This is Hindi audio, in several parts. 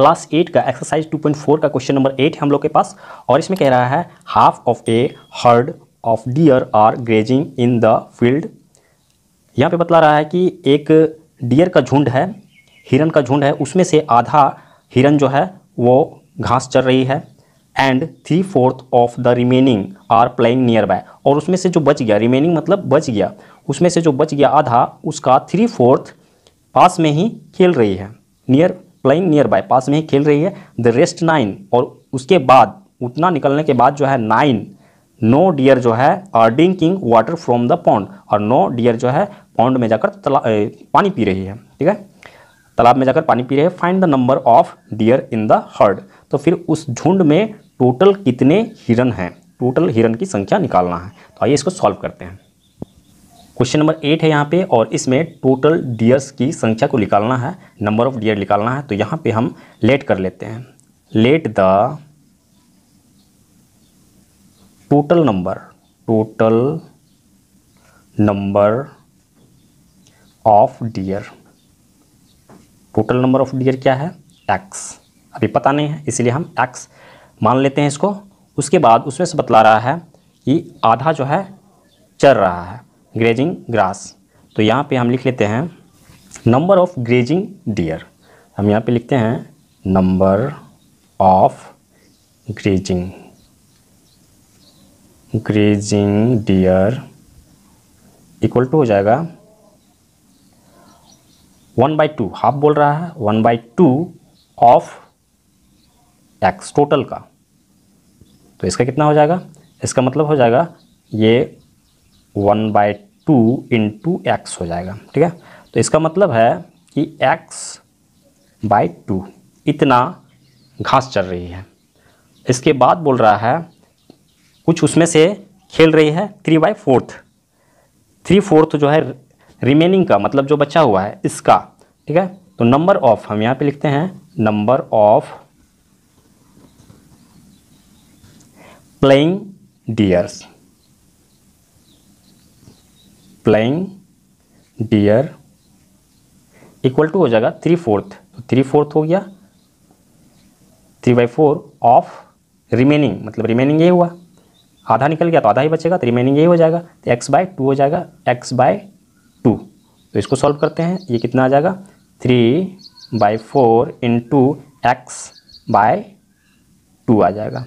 क्लास एट का एक्सरसाइज टू पॉइंट फोर का क्वेश्चन नंबर एट है हम लोग के पास और इसमें कह रहा है half of a herd of deer are grazing in the field यहाँ पे बतला रहा है कि एक डियर का झुंड है हिरन का झुंड है उसमें से आधा हिरन जो है वो घास चर रही है and three fourth of the remaining are playing nearby और उसमें से जो बच गया रिमेनिंग मतलब बच गया उसमें से जो बच गया आधा उसका थ्री फोर्थ पास में ही खेल रही है नियर प्लेइंग नियर बाय पास में ही खेल रही है द रेस्ट नाइन और उसके बाद उतना निकलने के बाद जो है नाइन नो डियर जो है अर्डिंग drinking water from the pond और नो डियर जो है पॉन्ड में जाकर तला पानी पी रही है ठीक है तालाब में जाकर पानी पी रहे हैं find the number of deer in the herd तो फिर उस झुंड में टोटल कितने हिरन हैं टोटल हिरन की संख्या निकालना है तो आइए इसको सॉल्व करते हैं क्वेश्चन नंबर एट है यहाँ पे और इसमें टोटल डियर्स की संख्या को निकालना है नंबर ऑफ डियर निकालना है तो यहाँ पे हम लेट कर लेते हैं let the total number total number of deer total number of deer क्या है एक्स अभी पता नहीं है इसलिए हम एक्स मान लेते हैं इसको उसके बाद उसमें से बतला रहा है कि आधा जो है चर रहा है ग्रेजिंग ग्रास तो यहाँ पे हम लिख लेते हैं नंबर ऑफ ग्रेजिंग डियर हम यहाँ पे लिखते हैं number of grazing grazing deer equal to हो जाएगा वन बाई टू हाफ बोल रहा है one by two of X total का तो इसका कितना हो जाएगा इसका मतलब हो जाएगा ये one by two into X हो जाएगा ठीक है तो इसका मतलब है कि एक्स बाई टू इतना घास चल रही है इसके बाद बोल रहा है कुछ उसमें से खेल रही है three by fourth three fourth जो है रिमेनिंग का मतलब जो बचा हुआ है इसका ठीक है तो नंबर ऑफ हम यहाँ पे लिखते हैं number of playing deers playing deer equal to हो जाएगा थ्री फोर्थ तो थ्री फोर्थ हो गया three by four of remaining मतलब रिमेनिंग ये हुआ आधा निकल गया तो आधा ही बचेगा तो रिमेनिंग ये हो जाएगा तो एक्स बाय टू हो जाएगा एक्स बाय टू तो इसको सॉल्व करते हैं ये कितना आ जाएगा three by four into X by two आ जाएगा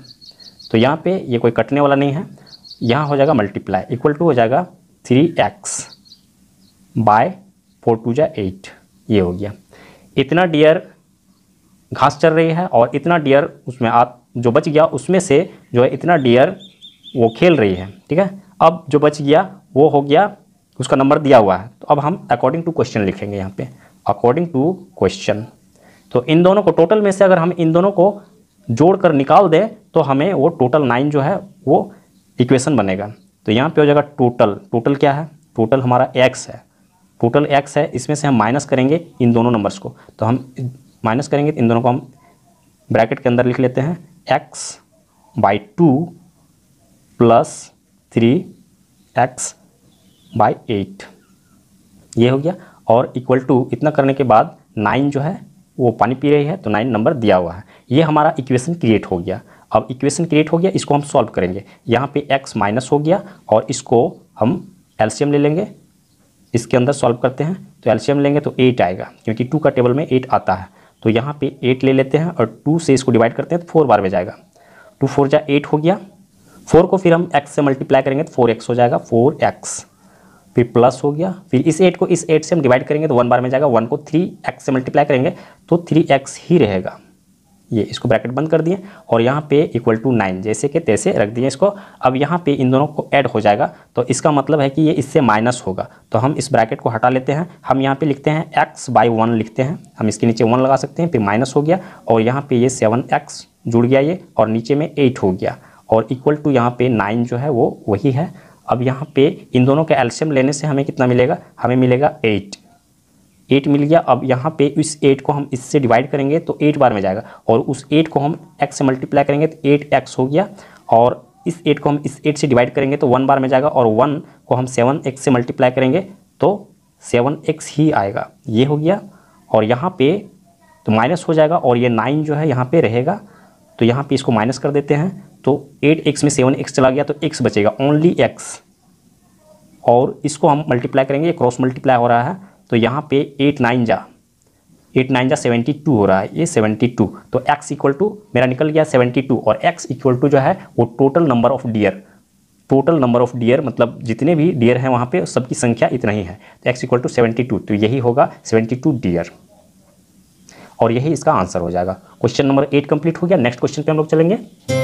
तो यहाँ पे ये कोई कटने वाला नहीं है यहाँ हो जाएगा मल्टीप्लाई इक्वल टू हो जाएगा three X by four two जै एट ये हो गया इतना डियर घास चल रही है और इतना डियर उसमें आप जो बच गया उसमें से जो है इतना डियर वो खेल रही है ठीक है अब जो बच गया वो हो गया उसका नंबर दिया हुआ है तो अब हम अकॉर्डिंग टू क्वेश्चन लिखेंगे यहाँ पे अकॉर्डिंग टू क्वेश्चन तो इन दोनों को टोटल में से अगर हम इन दोनों को जोड़ कर निकाल दें तो हमें वो टोटल नाइन जो है वो इक्वेशन बनेगा तो यहाँ पे हो जाएगा टोटल टोटल क्या है टोटल हमारा एक्स है टोटल एक्स है इसमें से हम माइनस करेंगे इन दोनों नंबर्स को तो हम माइनस करेंगे इन दोनों को हम ब्रैकेट के अंदर लिख लेते हैं X by two plus three X by eight ये हो गया और इक्वल टू इतना करने के बाद नाइन जो है वो पानी पी रही है तो नाइन नंबर दिया हुआ है ये हमारा इक्वेशन क्रिएट हो गया अब इक्वेशन क्रिएट हो गया इसको हम सॉल्व करेंगे यहाँ पे x माइनस हो गया और इसको हम एल्शियम ले लेंगे इसके अंदर सॉल्व करते हैं तो एल्शियम लेंगे तो एट आएगा क्योंकि टू का टेबल में एट आता है तो यहाँ पे एट ले लेते हैं और टू से इसको डिवाइड करते हैं तो फोर बार में जाएगा टू तो फोर जा एट हो गया फोर को फिर हम एक्स से मल्टीप्लाई करेंगे तो फोर एक्स हो जाएगा फोर एक्स फिर प्लस हो गया फिर इस एट को इस एट से हम डिवाइड करेंगे तो वन बार में जाएगा वन को थ्री एक्स से मल्टीप्लाई करेंगे तो थ्री एक्स ही रहेगा ये इसको ब्रैकेट बंद कर दिए और यहाँ पे इक्वल टू नाइन जैसे कि तैसे रख दिए इसको अब यहाँ पे इन दोनों को ऐड हो जाएगा तो इसका मतलब है कि ये इससे माइनस होगा तो हम इस ब्रैकेट को हटा लेते हैं हम यहाँ पे लिखते हैं एक्स बाई वन लिखते हैं हम इसके नीचे वन लगा सकते हैं फिर माइनस हो गया और यहाँ पर ये सेवन एक्स जुड़ गया ये और नीचे में एट हो गया और इक्वल टू यहाँ पे नाइन जो है वो वही है अब यहाँ पर इन दोनों का एल्शियम लेने से हमें कितना मिलेगा हमें मिलेगा एट एट मिल गया अब यहाँ पे इस एट को हम इससे डिवाइड करेंगे तो एट बार में जाएगा और उस एट को हम एक्स से मल्टीप्लाई करेंगे तो एट एक्स हो गया और इस एट को हम इस एट से डिवाइड करेंगे तो वन बार में जाएगा और वन को हम सेवन एक्स से मल्टीप्लाई करेंगे तो सेवन एक्स ही आएगा ये हो गया और यहाँ पे तो माइनस हो जाएगा और ये नाइन जो है यहाँ पे रहेगा तो यहाँ पे इसको माइनस कर देते हैं तो एट एक्स में सेवन एक्स चला गया तो एक्स बचेगा ओनली एक्स और इसको हम मल्टीप्लाई करेंगे क्रॉस मल्टीप्लाई हो रहा है तो यहाँ पे एट नाइन जा एट नाइन जा सेवेंटी टू हो रहा है ये सेवेंटी टू तो एक्स इक्वल टू मेरा निकल गया सेवेंटी टू और एक्स इक्वल टू जो है वो total number of deer total number of deer मतलब जितने भी डियर हैं वहाँ पे सबकी संख्या इतना ही है तो X equal to seventy two तो यही होगा सेवेंटी टू डियर और यही इसका आंसर हो जाएगा क्वेश्चन नंबर एट कंप्लीट हो गया नेक्स्ट क्वेश्चन पे हम लोग चलेंगे